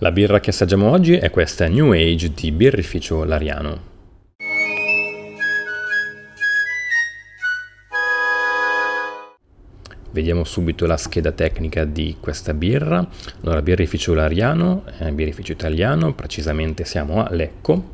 La birra che assaggiamo oggi è questa New Age di Birrificio Lariano. Vediamo subito la scheda tecnica di questa birra. Allora, birrificio lariano, è eh, un birrificio italiano, precisamente siamo a Lecco.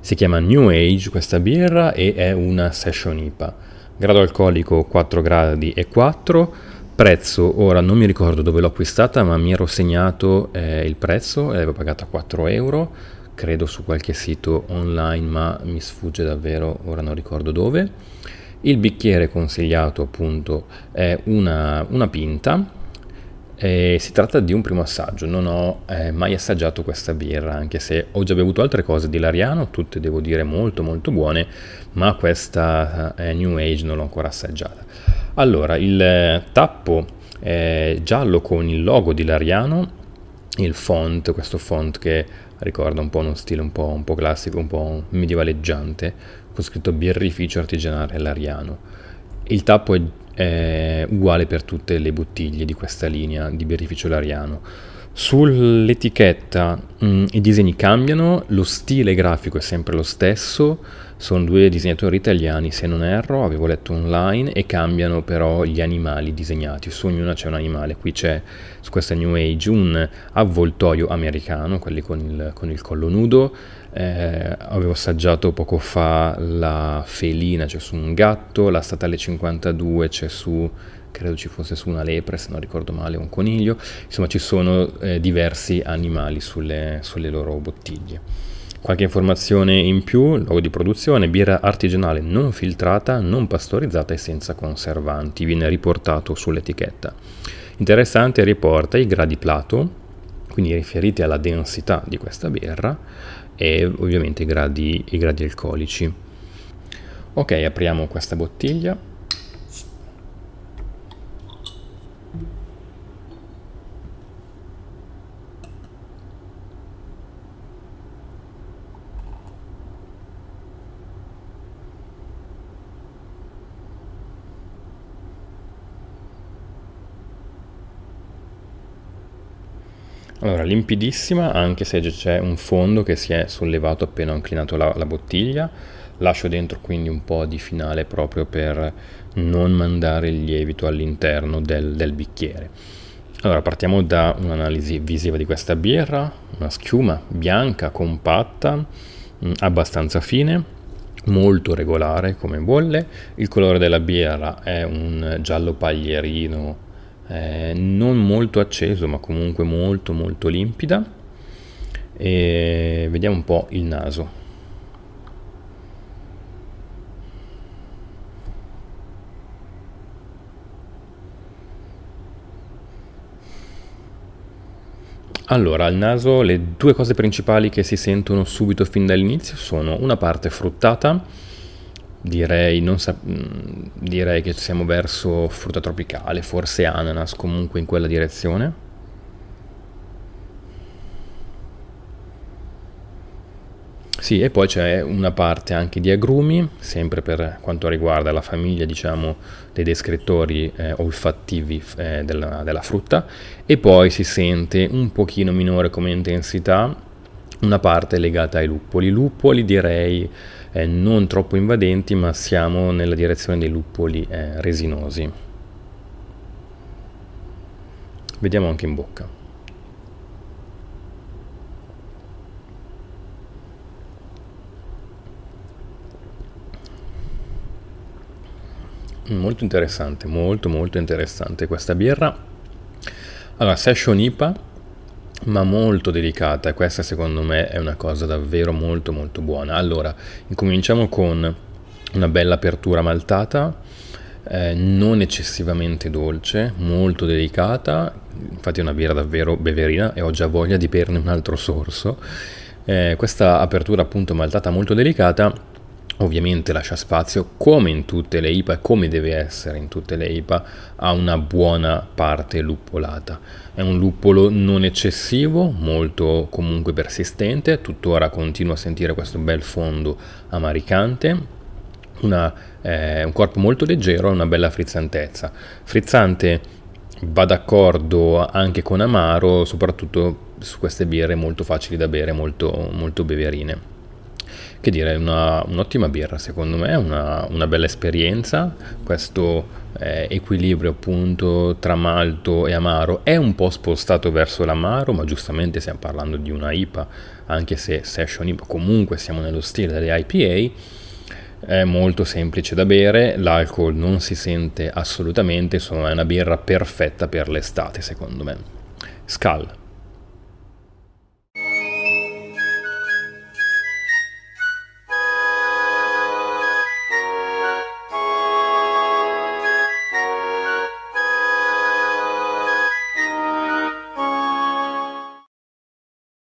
Si chiama New Age questa birra e è una Session IPA. Grado alcolico 4 gradi e 4, prezzo ora non mi ricordo dove l'ho acquistata ma mi ero segnato eh, il prezzo l'avevo pagata 4 euro credo su qualche sito online ma mi sfugge davvero ora non ricordo dove il bicchiere consigliato appunto è una, una pinta e si tratta di un primo assaggio, non ho eh, mai assaggiato questa birra, anche se ho già bevuto altre cose di Lariano, tutte devo dire molto molto buone, ma questa eh, New Age non l'ho ancora assaggiata. Allora, il eh, tappo è giallo con il logo di Lariano, il font, questo font che ricorda un po' uno stile un po', un po classico, un po' medievaleggiante, con scritto birrificio artigianale Lariano. Il tappo è, è uguale per tutte le bottiglie di questa linea di birrificio Lariano. Sull'etichetta mh, mm, i disegni cambiano, lo stile grafico è sempre lo stesso, sono due disegnatori italiani, se non erro, avevo letto online, e cambiano però gli animali disegnati, su ognuna c'è un animale, qui c'è su questa New Age un avvoltoio americano, quelli con il, con il collo nudo, eh, avevo assaggiato poco fa la felina, c'è cioè su un gatto, la statale 52 c'è cioè su credo ci fosse su una lepre, se non ricordo male, un coniglio, insomma ci sono eh, diversi animali sulle, sulle loro bottiglie. Qualche informazione in più, luogo di produzione, birra artigianale non filtrata, non pastorizzata e senza conservanti, viene riportato sull'etichetta. Interessante riporta i gradi plato, quindi riferiti alla densità di questa birra e ovviamente i gradi, i gradi alcolici. Ok, apriamo questa bottiglia. Allora, limpidissima, anche se c'è un fondo che si è sollevato appena ho inclinato la, la bottiglia. Lascio dentro quindi un po' di finale proprio per non mandare il lievito all'interno del, del bicchiere. Allora, partiamo da un'analisi visiva di questa birra, una schiuma bianca, compatta, mh, mm, abbastanza fine, molto regolare come bolle, il colore della birra è un giallo paglierino eh, non molto acceso ma comunque molto molto limpida e vediamo un po' il naso Allora, al naso le due cose principali che si sentono subito fin dall'inizio sono una parte fruttata Direi, sa- mm, direi, che siamo verso frutta tropicale, forse ananas, comunque in quella direzione. Sì, e poi c'è una parte anche di agrumi, sempre per quanto riguarda la famiglia, diciamo, dei descrittori eh, olfattivi eh, della, della frutta, e poi si sente un pochino minore come intensità una parte legata ai luppoli. Luppoli direi eh, non troppo invadenti, ma siamo nella direzione dei luppoli eh, resinosi. Vediamo anche in bocca. Molto interessante, molto molto interessante questa birra. Allora, Session IPA ma molto delicata e questa secondo me è una cosa davvero molto molto buona. Allora, incominciamo con una bella apertura maltata, eh, non eccessivamente dolce, molto delicata, infatti è una birra davvero beverina e ho già voglia di berne un altro sorso. Eh, questa apertura appunto maltata molto delicata ovviamente lascia spazio, come in tutte le IPA e come deve essere in tutte le IPA, a una buona parte luppolata. È un luppolo non eccessivo, molto comunque persistente, tuttora continuo a sentire questo bel fondo amaricante, una, eh, un corpo molto leggero e una bella frizzantezza. Frizzante va d'accordo anche con amaro, soprattutto su queste birre molto facili da bere, molto, molto beverine che dire, una, un'ottima birra secondo me, una, una bella esperienza, questo eh, equilibrio appunto tra malto e amaro è un po' spostato verso l'amaro, ma giustamente stiamo parlando di una IPA, anche se session IPA comunque siamo nello stile delle IPA, è molto semplice da bere, l'alcol non si sente assolutamente, insomma è una birra perfetta per l'estate secondo me. Scal